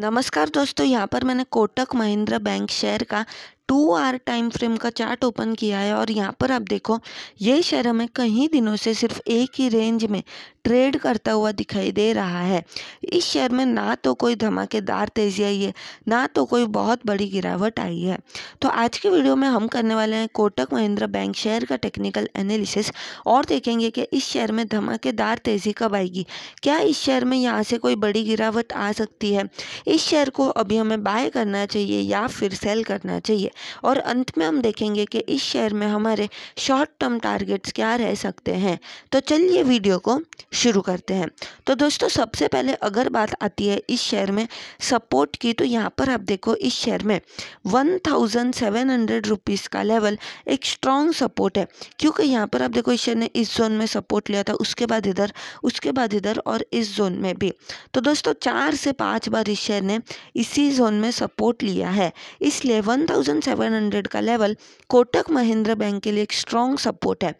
नमस्कार दोस्तों यहाँ पर मैंने कोटक महिंद्रा बैंक शेयर का टू आर टाइम फ्रेम का चार्ट ओपन किया है और यहाँ पर आप देखो ये शेयर हमें कई दिनों से सिर्फ एक ही रेंज में ट्रेड करता हुआ दिखाई दे रहा है इस शेयर में ना तो कोई धमाकेदार तेज़ी आई है ना तो कोई बहुत बड़ी गिरावट आई है तो आज के वीडियो में हम करने वाले हैं कोटक महिंद्रा बैंक शेयर का टेक्निकल एनालिसिस और देखेंगे कि इस शेयर में धमाकेदार तेज़ी कब आएगी क्या इस शेयर में यहाँ से कोई बड़ी गिरावट आ सकती है इस शेयर को अभी हमें बाय करना चाहिए या फिर सेल करना चाहिए और अंत में हम देखेंगे कि इस शेयर में हमारे शॉर्ट टर्म टारगेट्स क्या रह सकते हैं तो चलिए वीडियो को शुरू करते हैं तो दोस्तों सबसे पहले अगर बात आती है इस शेयर में सपोर्ट की तो यहाँ पर आप देखो इस शेयर में one thousand seven hundred rupees का लेवल एक स्ट्रॉन्ग सपोर्ट है क्योंकि यहाँ पर आप देखो इस शेयर ने इस जोन में सपोर्ट लिया था उसके बाद इधर उसके बाद इधर और इस जोन में भी तो दोस्तों चार से पाँच बार इस शेयर ने इसी जोन में सपोर्ट लिया है इसलिए वन थाउजेंड 1700 का लेवल कोटक महिंद्रा बैंक के लिए एक स्ट्रॉन्ग सपोर्ट है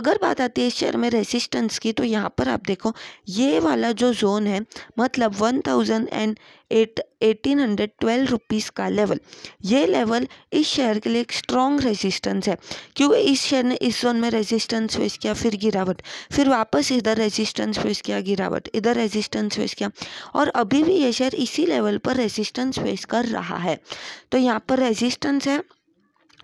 अगर बात आती है इस शेयर में रेसिस्टेंस की तो यहाँ पर आप देखो ये वाला जो जोन है मतलब one thousand and eight eighteen hundred twelve rupees का लेवल ये लेवल इस शेयर के लिए एक स्ट्रॉन्ग रेजिस्टेंस है क्योंकि इस शेयर ने इस जोन में रेजिस्टेंस फेस किया फिर गिरावट फिर वापस इधर रेजिस्टेंस फेस किया गिरावट इधर रेजिस्टेंस फेस किया और अभी भी ये शेयर इसी लेवल पर रेजिस्टेंस फेस कर रहा है तो यहाँ पर रेजिस्टेंस है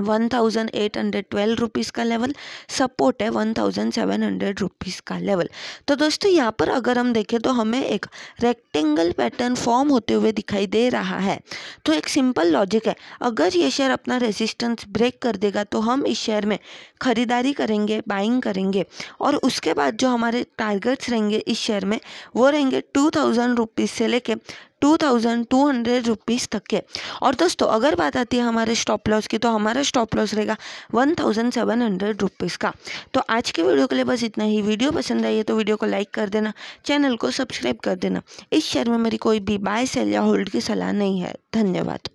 one thousand eight hundred twelve rupees का लेवल सपोर्ट है one thousand seven hundred rupees का लेवल तो दोस्तों यहाँ पर अगर हम देखें तो हमें एक रेक्टेंगल पैटर्न फॉर्म होते हुए दिखाई दे रहा है तो एक सिंपल लॉजिक है अगर ये शेयर अपना रेजिस्टेंस ब्रेक कर देगा तो हम इस शेयर में ख़रीदारी करेंगे बाइंग करेंगे और उसके बाद जो हमारे टारगेट्स रहेंगे इस शेयर में वो रहेंगे टू थाउजेंड रुपीज़ से लेकर two thousand two hundred rupees तक के और दोस्तों अगर बात आती है हमारे स्टॉप लॉस की तो हमारा स्टॉप लॉस रहेगा one thousand seven hundred rupees का तो आज के वीडियो के लिए बस इतना ही वीडियो पसंद आई है तो वीडियो को लाइक कर देना चैनल को सब्सक्राइब कर देना इस शेयर में मेरी कोई भी बाय सेल या होल्ड की सलाह नहीं है धन्यवाद